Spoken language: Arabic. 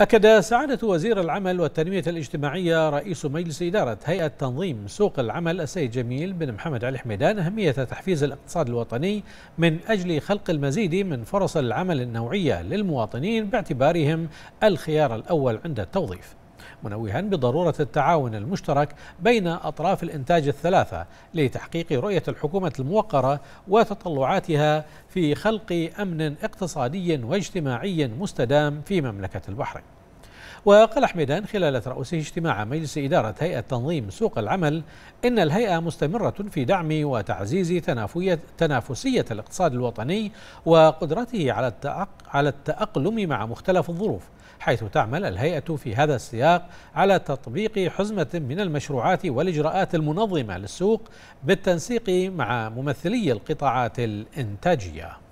أكد سعادة وزير العمل والتنمية الاجتماعية رئيس مجلس إدارة هيئة تنظيم سوق العمل السيد جميل بن محمد علي حميدان أهمية تحفيز الاقتصاد الوطني من أجل خلق المزيد من فرص العمل النوعية للمواطنين باعتبارهم الخيار الأول عند التوظيف منوها بضرورة التعاون المشترك بين أطراف الإنتاج الثلاثة لتحقيق رؤية الحكومة الموقرة وتطلعاتها في خلق أمن اقتصادي واجتماعي مستدام في مملكة البحرين وقال حميدان خلال ترأسه اجتماع مجلس إدارة هيئة تنظيم سوق العمل إن الهيئة مستمرة في دعم وتعزيز تنافسية الاقتصاد الوطني وقدرته على على التأقلم مع مختلف الظروف حيث تعمل الهيئة في هذا السياق على تطبيق حزمة من المشروعات والإجراءات المنظمة للسوق بالتنسيق مع ممثلي القطاعات الإنتاجية